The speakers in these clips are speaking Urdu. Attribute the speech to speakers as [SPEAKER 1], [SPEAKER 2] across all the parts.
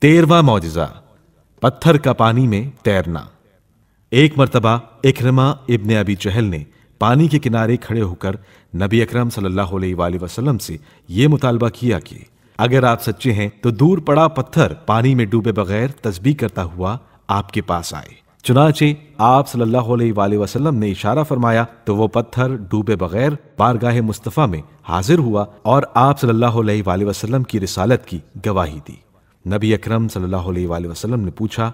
[SPEAKER 1] تیرواں معجزہ پتھر کا پانی میں تیرنا ایک مرتبہ اکرما ابن ابی چہل نے پانی کے کنارے کھڑے ہو کر نبی اکرم صلی اللہ علیہ وآلہ وسلم سے یہ مطالبہ کیا کہ اگر آپ سچے ہیں تو دور پڑا پتھر پانی میں ڈوبے بغیر تسبیح کرتا ہوا آپ کے پاس آئے چنانچہ آپ صلی اللہ علیہ وآلہ وسلم نے اشارہ فرمایا تو وہ پتھر ڈوبے بغیر بارگاہ مصطفیٰ میں حاضر ہوا اور آپ صلی اللہ علیہ وآلہ وسلم کی رسالت کی گواہی دی نبی اکرم صلی اللہ علیہ وآلہ وسلم نے پوچھا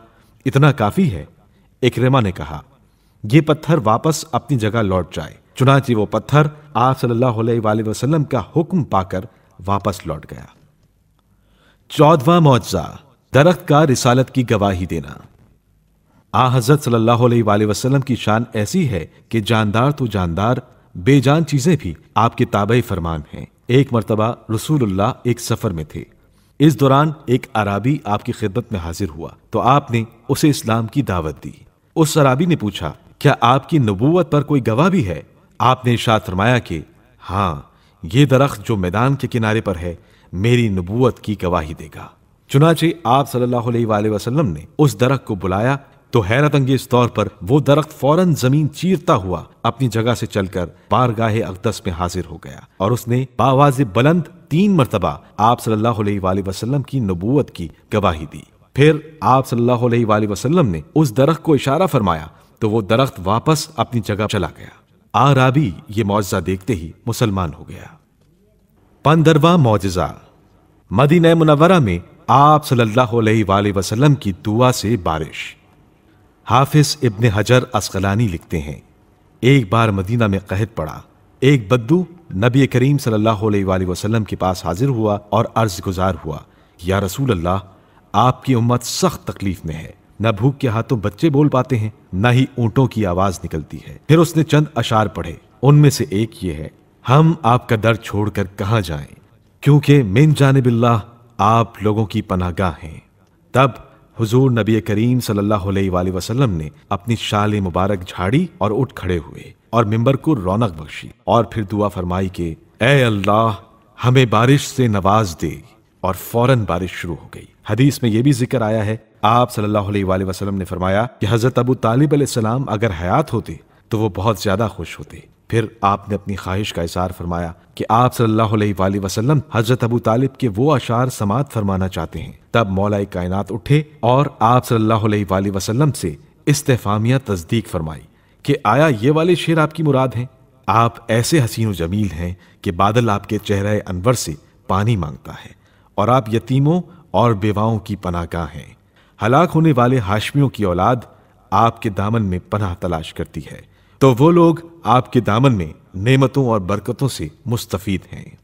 [SPEAKER 1] اتنا کافی ہے اکرما نے کہا یہ پتھر واپس اپنی جگہ لوٹ جائے چنانچہ وہ پتھر آپ صلی اللہ علیہ وآلہ وسلم کا حکم پا کر واپس لوٹ گیا چودواں معجزہ درخت کا رسالت کی گواہی دینا آ حضرت صلی اللہ علیہ وآلہ وسلم کی شان ایسی ہے کہ جاندار تو جاندار بے جان چیزیں بھی آپ کے تابع فرمان ہیں ایک مرتبہ رسول اللہ ایک سفر میں تھے اس دوران ایک عرابی آپ کی خدمت میں حاضر ہوا تو آپ نے اسے اسلام کی دعوت دی اس عرابی نے پوچھا کیا آپ کی نبوت پر کوئی گواہ بھی ہے آپ نے فرمایا ہاں، جو میدان کے کنارے پر ہے میری نبوت کی گواہی دے گا چنانچہ آپ صلی اللہ علیہ وآلہ وسلم نے اس درخت کو بلایا تو حیرت انگیز طور پر وہ درخت فوراً زمین چیرتا ہوا اپنی جگہ سے چل کر بارگاہ اقدس میں حاضر ہو گیا اور اس نے باواز بلند تین مرتبہ آپ صلی اللہ علیہ وآلہ وسلم کی نبوت کی گواہی دی پھر آپ صلی اللہ علیہ وآلہ وسلم نے اس درخت کو اشارہ فرمایا تو وہ درخت واپس اپنی جگہ چلا گیا آرابی یہ معجزہ دیکھتے ہی مسلمان ہو گیا پندرواں معجزہ مدینہ منورہ میں آپ صلی اللہ علیہ وآلہ وسلم کی دعا سے بارش حافظ ابن حجر اسقلانی لکھتے ہیں ایک بار مدینہ میں قحط پڑا ایک بدو نبی کریم صلی اللہ علیہ وآلہ وسلم کے پاس حاضر ہوا اور عرض گزار ہوا یا رسول اللہ آپ کی امت سخت تکلیف میں ہے نہ بھوک کے ہاتھوں بچے بول پاتے ہیں نہ ہی اونٹوں کی آواز نکلتی ہے پھر اس نے چند اشار پڑھے ان میں سے ایک یہ ہے ہم آپ کا در چھوڑ کر کہاں جائیں کیونکہ من جانب اللہ آپ لوگوں کی پناہ گاہ ہیں تب حضور نبی کریم صلی اللہ علیہ وآلہ وسلم نے اپنی شال مبارک جھاڑی اور اٹھ کھڑے ہوئے اور ممبر کو رونق بخشی اور پھر دعا فرمائی کہ اے اللہ ہمیں بارش سے نواز دے اور فوراً بارش شروع ہو گئی حدیث میں یہ بھی ذکر آیا ہے آپ صلی اللہ علیہ وآلہ وسلم نے فرمایا کہ حضرت ابو طالب علیہ السلام اگر حیات ہوتے تو وہ بہت زیادہ خوش ہوتے پھر آپ نے اپنی خواہش کا اظہار فرمایا کہ آپ صلی اللہ علیہ وآلہ وسلم حضرت ابو طالب کے وہ اشار سماعت فرمانا چاہتے ہیں تب مولا کائنات اٹھے اور آپ صلی اللہ علیہ وآلہ وسلم سے استفامیہ تصدیق فرمائی کہ آیا یہ والے شیر آپ کی مراد ہیں آپ ایسے حسین و جمیل ہیں کہ بادل آپ کے چہرہ انور سے پانی مانگتا ہے اور آپ یتیموں اور بیواؤں کی پناہ گاہ ہیں ہلاک ہونے والے ہاشمیوں کی اولاد آپ کے دامن میں پناہ تلاش کرتی ہے تو وہ لوگ آپ کے دامن میں نعمتوں اور برکتوں سے مستفید ہیں